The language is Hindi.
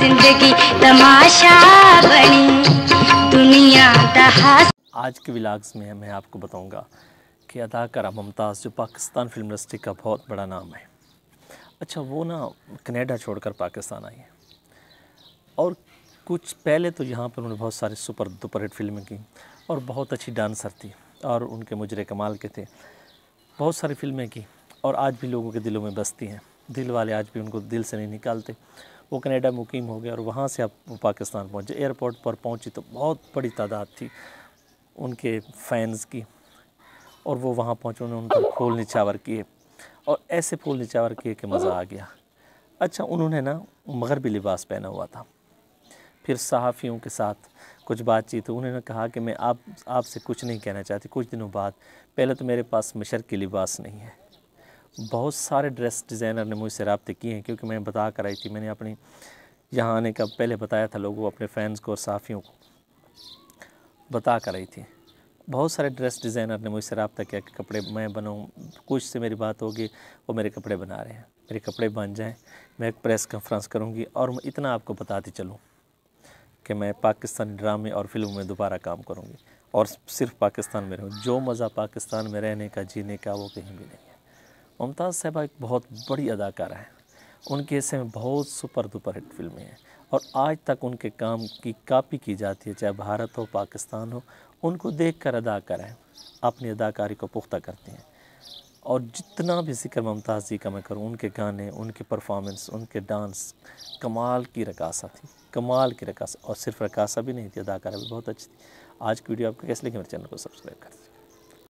जिंदगी तमाशा बनी दुनिया आज के विलाग्स में मैं आपको बताऊंगा कि अदाकारा मुमताज़ जो पाकिस्तान फिल्म इंडस्ट्री का बहुत बड़ा नाम है अच्छा वो ना कनाडा छोड़कर पाकिस्तान आई है और कुछ पहले तो यहाँ पर उन्होंने बहुत सारी सुपर दुपर हिट फिल्में की और बहुत अच्छी डांसर थी और उनके मुजरे कमाल के थे बहुत सारी फिल्में की और आज भी लोगों के दिलों में बसती हैं दिल वाले आज भी उनको दिल से नहीं निकालते वो कनाडा मुकीम हो गए और वहाँ से अब वो पाकिस्तान पहुँचे एयरपोर्ट पर पहुँची तो बहुत बड़ी तादाद थी उनके फैंस की और वो वहाँ पहुँचे उन्होंने उन पर फूल निचावर किए और ऐसे फूल निचावर किए कि मज़ा आ गया अच्छा उन्होंने ना मगरबी लिबास पहना हुआ था फिर सहाफ़ियों के साथ कुछ बातचीत हुई उन्होंने कहा कि मैं आप आपसे कुछ नहीं कहना चाहती कुछ दिनों बाद पहले तो मेरे पास मशर की लिबास नहीं है बहुत सारे ड्रेस डिज़ाइनर ने मुझसे रबते किए हैं क्योंकि मैं बता कर आई थी मैंने अपनी यहाँ आने का पहले बताया था लोगों अपने फैंस को और साफ़ियों को बता कर आई थी बहुत सारे ड्रेस डिज़ाइनर ने मुझसे रबता किया कि कपड़े मैं बनाऊँ कुछ से मेरी बात होगी वो मेरे कपड़े बना रहे हैं मेरे कपड़े बन जाएँ मैं एक प्रेस कॉन्फ्रेंस करूँगी और मैं इतना आपको बताती चलूँ कि मैं पाकिस्तानी ड्रामे और फिल्म में दोबारा काम करूँगी और सिर्फ पाकिस्तान में रहूँ जो मज़ा पाकिस्तान में रहने का जीने का वो कहीं भी नहीं मुमताज़ साहबा एक बहुत बड़ी अदाकारा हैं उनके हिस्से में बहुत सुपर दुपर हिट फिल्में हैं और आज तक उनके काम की कापी की जाती है चाहे भारत हो पाकिस्तान हो उनको देख कर अदाकाराएँ अपनी अदाकारी को पुख्ता करती हैं और जितना भी जिक्र मुमताज़ जी का मैं करूँ उनके गाने उनके परफॉर्मेंस उनके डांस कमाल की रकासा थी कमाल की रकासा और सिर्फ रकासा भी नहीं थी अदाकारा भी बहुत अच्छी थी आज की वीडियो आपको कैसे लगी मेरे चैनल को सब्सक्राइब कर दीजिए